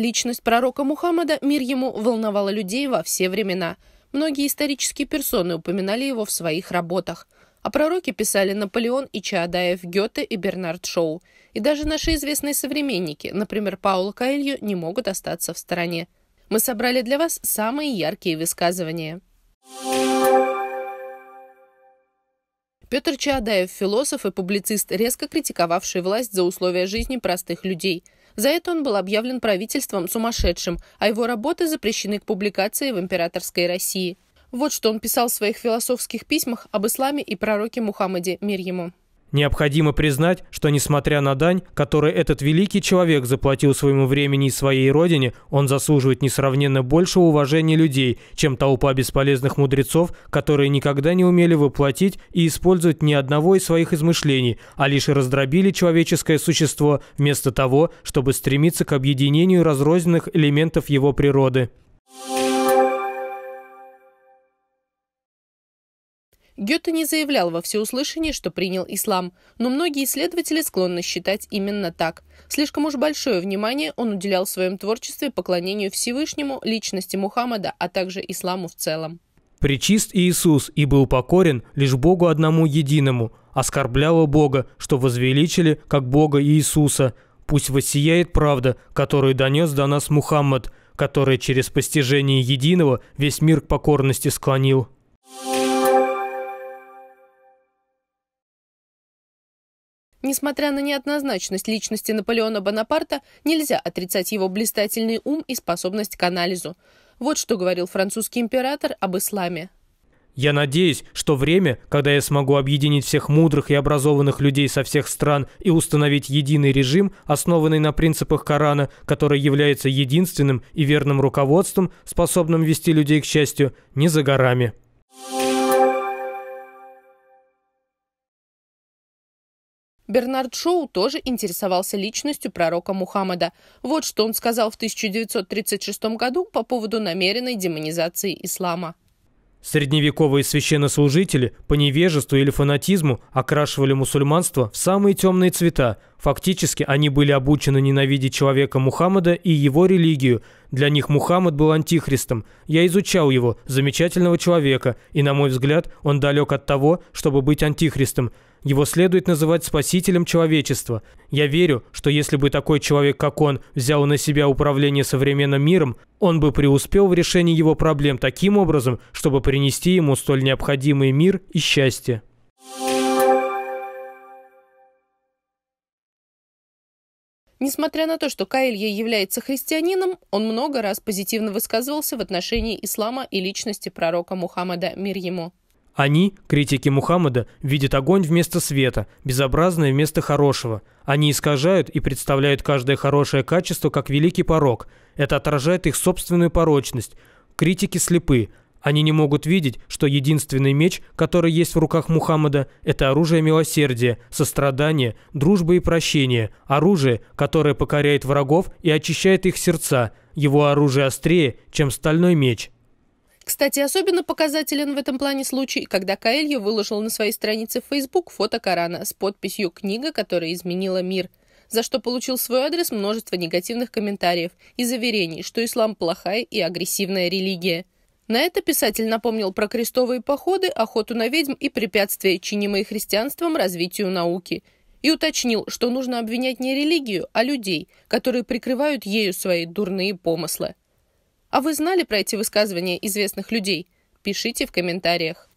Личность пророка Мухаммада, мир ему, волновала людей во все времена. Многие исторические персоны упоминали его в своих работах. О а пророке писали Наполеон и Чаадаев, Гёте и Бернард Шоу. И даже наши известные современники, например, Пауло Коэльо, не могут остаться в стороне. Мы собрали для вас самые яркие высказывания. Петр Чаадаев – философ и публицист, резко критиковавший власть за условия жизни простых людей – за это он был объявлен правительством сумасшедшим, а его работы запрещены к публикации в императорской России. Вот что он писал в своих философских письмах об исламе и пророке Мухаммаде, мир ему. Необходимо признать, что несмотря на дань, которую этот великий человек заплатил своему времени и своей родине, он заслуживает несравненно большего уважения людей, чем толпа бесполезных мудрецов, которые никогда не умели воплотить и использовать ни одного из своих измышлений, а лишь раздробили человеческое существо вместо того, чтобы стремиться к объединению разрозненных элементов его природы. Гёте не заявлял во всеуслышание, что принял ислам, но многие исследователи склонны считать именно так. Слишком уж большое внимание он уделял в своем творчестве поклонению Всевышнему, личности Мухаммада, а также исламу в целом. Причист Иисус и был покорен лишь Богу одному единому, оскорбляло Бога, что возвеличили как Бога Иисуса. Пусть воссияет правда, которую донес до нас Мухаммад, который через постижение единого весь мир к покорности склонил. Несмотря на неоднозначность личности Наполеона Бонапарта, нельзя отрицать его блистательный ум и способность к анализу. Вот что говорил французский император об исламе. Я надеюсь, что время, когда я смогу объединить всех мудрых и образованных людей со всех стран и установить единый режим, основанный на принципах Корана, который является единственным и верным руководством, способным вести людей к счастью, не за горами. Бернард Шоу тоже интересовался личностью пророка Мухаммада. Вот что он сказал в 1936 году по поводу намеренной демонизации ислама. Средневековые священнослужители по невежеству или фанатизму окрашивали мусульманство в самые темные цвета. Фактически они были обучены ненавидеть человека Мухаммада и его религию – для них Мухаммад был антихристом. Я изучал его, замечательного человека, и, на мой взгляд, он далек от того, чтобы быть антихристом. Его следует называть спасителем человечества. Я верю, что если бы такой человек, как он, взял на себя управление современным миром, он бы преуспел в решении его проблем таким образом, чтобы принести ему столь необходимый мир и счастье. Несмотря на то, что Каилье является христианином, он много раз позитивно высказывался в отношении ислама и личности пророка Мухаммада мир ему. Они, критики Мухаммада, видят огонь вместо света, безобразное вместо хорошего. Они искажают и представляют каждое хорошее качество как великий порок. Это отражает их собственную порочность. Критики слепы, они не могут видеть, что единственный меч, который есть в руках Мухаммада, это оружие милосердия, сострадания, дружбы и прощения, оружие, которое покоряет врагов и очищает их сердца. Его оружие острее, чем стальной меч. Кстати, особенно показателен в этом плане случай, когда Каэльо выложил на своей странице в Facebook фото Корана с подписью «Книга, которая изменила мир», за что получил в свой адрес множество негативных комментариев и заверений, что ислам плохая и агрессивная религия. На это писатель напомнил про крестовые походы, охоту на ведьм и препятствия, чинимые христианством развитию науки. И уточнил, что нужно обвинять не религию, а людей, которые прикрывают ею свои дурные помыслы. А вы знали про эти высказывания известных людей? Пишите в комментариях.